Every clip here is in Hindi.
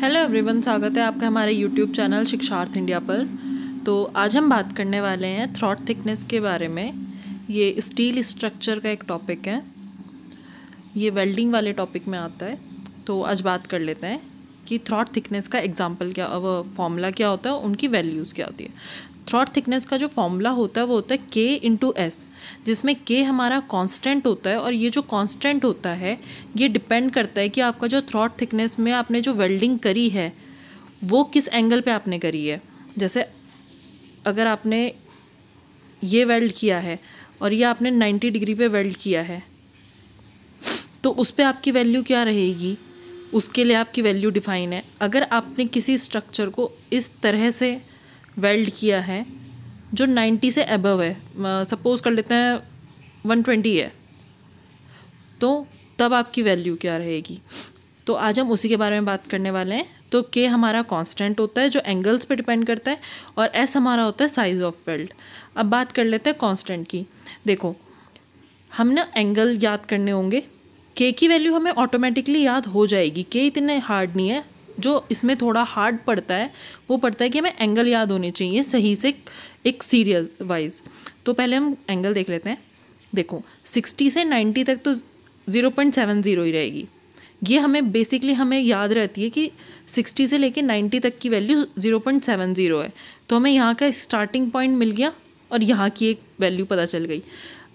हेलो एवरीवन स्वागत है आपका हमारे यूट्यूब चैनल शिक्षार्थ इंडिया पर तो आज हम बात करने वाले हैं थ्रॉट थिकनेस के बारे में ये स्टील स्ट्रक्चर का एक टॉपिक है ये वेल्डिंग वाले टॉपिक में आता है तो आज बात कर लेते हैं कि थ्रॉट थिकनेस का एग्जाम्पल क्या वो फॉर्मूला क्या होता है उनकी वैल्यूज़ क्या होती है थ्रॉट थिकनेस का जो फॉर्मूला होता है वो होता है के इंटू एस जिसमें के हमारा कांस्टेंट होता है और ये जो कांस्टेंट होता है ये डिपेंड करता है कि आपका जो थ्रॉट थिकनेस में आपने जो वेल्डिंग करी है वो किस एंगल पे आपने करी है जैसे अगर आपने ये वेल्ड किया है और ये आपने 90 डिग्री पे वेल्ड किया है तो उस पर आपकी वैल्यू क्या रहेगी उसके लिए आपकी वैल्यू डिफाइन है अगर आपने किसी स्ट्रक्चर को इस तरह से वेल्ड किया है जो नाइन्टी से अबव है सपोज़ कर लेते हैं वन ट्वेंटी है तो तब आपकी वैल्यू क्या रहेगी तो आज हम उसी के बारे में बात करने वाले हैं तो के हमारा कांस्टेंट होता है जो एंगल्स पे डिपेंड करता है और एस हमारा होता है साइज़ ऑफ वेल्ड अब बात कर लेते हैं कांस्टेंट की देखो हम ना एंगल याद करने होंगे के की वैल्यू हमें ऑटोमेटिकली याद हो जाएगी के इतने हार्ड नहीं है जो इसमें थोड़ा हार्ड पड़ता है वो पड़ता है कि हमें एंगल याद होने चाहिए सही से एक सीरियल वाइज तो पहले हम एंगल देख लेते हैं देखो सिक्सटी से नाइन्टी तक तो ज़ीरो पॉइंट सेवन ज़ीरो ही रहेगी ये हमें बेसिकली हमें याद रहती है कि सिक्सटी से लेके नाइन्टी तक की value zero point seven zero है तो हमें यहाँ का स्टार्टिंग पॉइंट मिल गया और यहाँ की एक वैल्यू पता चल गई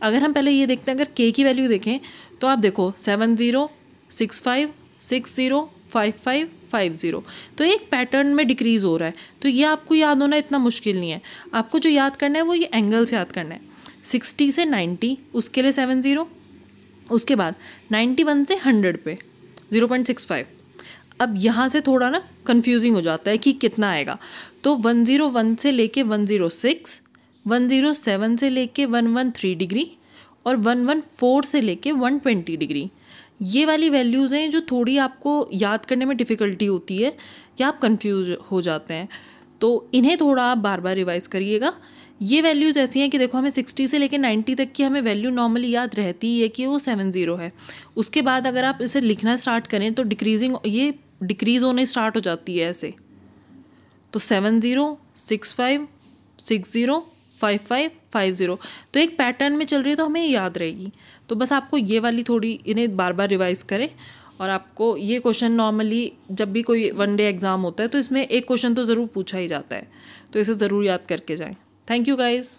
अगर हम पहले ये देखते हैं अगर के की वैल्यू देखें तो आप देखो seven zero six five six zero five five five zero तो एक पैटर्न में डिक्रीज़ हो रहा है तो ये आपको याद होना इतना मुश्किल नहीं है आपको जो याद करना है वो ये एंगल्स याद करना है सिक्सटी से नाइन्टी उसके लिए सेवन ज़ीरो उसके बाद नाइन्टी वन से हंड्रेड पे ज़ीरो पॉइंट सिक्स फाइव अब यहाँ से थोड़ा ना कन्फ्यूजिंग हो जाता है कि कितना आएगा तो वन ज़ीरो वन से लेके one zero six one zero seven से लेके वन वन थ्री डिग्री और वन वन फोर से लेके वन ट्वेंटी डिग्री ये वाली वैल्यूज़ हैं जो थोड़ी आपको याद करने में डिफ़िकल्टी होती है या आप कंफ्यूज हो जाते हैं तो इन्हें थोड़ा आप बार बार रिवाइज़ करिएगा ये वैल्यूज़ ऐसी हैं कि देखो हमें सिक्सटी से लेकर नाइन्टी तक की हमें वैल्यू नॉर्मली याद रहती है कि वो सेवन ज़ीरो है उसके बाद अगर आप इसे लिखना स्टार्ट करें तो डिक्रीजिंग ये डिक्रीज़ होने स्टार्ट हो जाती है ऐसे तो seven zero six five six zero five five five zero तो एक पैटर्न में चल रही है तो हमें याद रहेगी तो बस आपको ये वाली थोड़ी इन्हें बार बार रिवाइज़ करें और आपको ये क्वेश्चन नॉर्मली जब भी कोई वन डे एग्ज़ाम होता है तो इसमें एक क्वेश्चन तो ज़रूर पूछा ही जाता है तो इसे ज़रूर याद करके जाएँ थैंक यू गाइज़